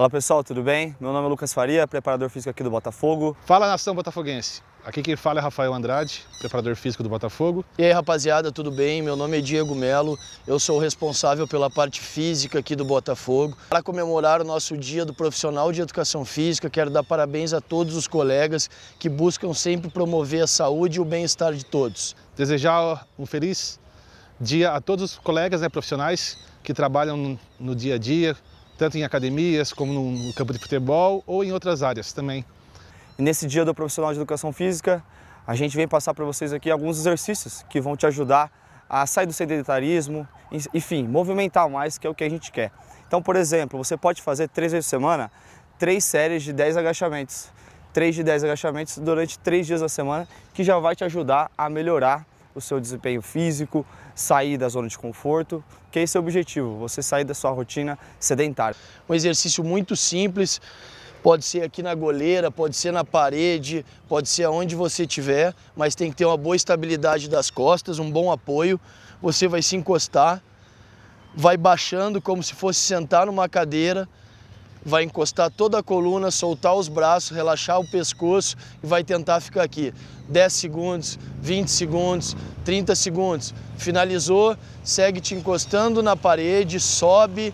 Olá pessoal, tudo bem? Meu nome é Lucas Faria, preparador físico aqui do Botafogo. Fala nação botafoguense! Aqui quem fala é Rafael Andrade, preparador físico do Botafogo. E aí, rapaziada, tudo bem? Meu nome é Diego Melo, eu sou o responsável pela parte física aqui do Botafogo. Para comemorar o nosso Dia do Profissional de Educação Física, quero dar parabéns a todos os colegas que buscam sempre promover a saúde e o bem-estar de todos. Desejar um feliz dia a todos os colegas né, profissionais que trabalham no dia a dia tanto em academias como no campo de futebol ou em outras áreas também. E nesse dia do profissional de educação física, a gente vem passar para vocês aqui alguns exercícios que vão te ajudar a sair do sedentarismo, enfim, movimentar mais, que é o que a gente quer. Então, por exemplo, você pode fazer três vezes por semana, três séries de 10 agachamentos. três de 10 agachamentos durante três dias da semana, que já vai te ajudar a melhorar o seu desempenho físico, sair da zona de conforto, que esse é o objetivo, você sair da sua rotina sedentária. Um exercício muito simples, pode ser aqui na goleira, pode ser na parede, pode ser aonde você tiver, mas tem que ter uma boa estabilidade das costas, um bom apoio, você vai se encostar, vai baixando como se fosse sentar numa cadeira, vai encostar toda a coluna, soltar os braços, relaxar o pescoço e vai tentar ficar aqui. 10 segundos, 20 segundos, 30 segundos. Finalizou, segue te encostando na parede, sobe.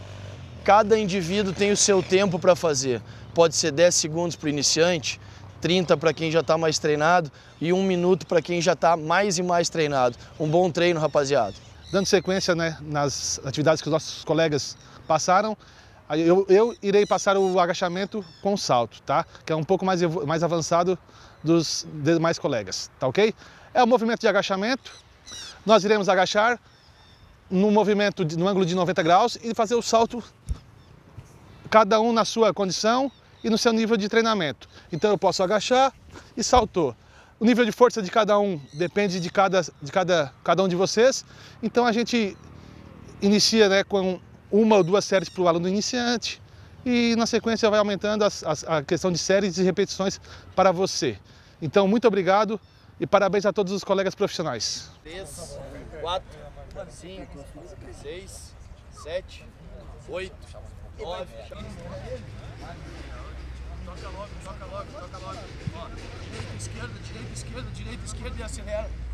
Cada indivíduo tem o seu tempo para fazer. Pode ser 10 segundos para o iniciante, 30 para quem já está mais treinado e um minuto para quem já está mais e mais treinado. Um bom treino, rapaziada. Dando sequência né, nas atividades que os nossos colegas passaram, eu, eu, irei passar o agachamento com salto, tá? Que é um pouco mais, mais avançado dos demais colegas, tá ok? É o movimento de agachamento. Nós iremos agachar no movimento, de, no ângulo de 90 graus e fazer o salto, cada um na sua condição e no seu nível de treinamento. Então eu posso agachar e saltou. O nível de força de cada um depende de cada, de cada, cada um de vocês. Então a gente inicia né, com uma ou duas séries para o aluno iniciante e na sequência vai aumentando as, as, a questão de séries e repetições para você. Então, muito obrigado e parabéns a todos os colegas profissionais. 3, 4, 5, 6, 7, 8, 9. Toca logo, toca logo, toca logo. Ó, direita, esquerda, direita, esquerda, direita, esquerda e acelera.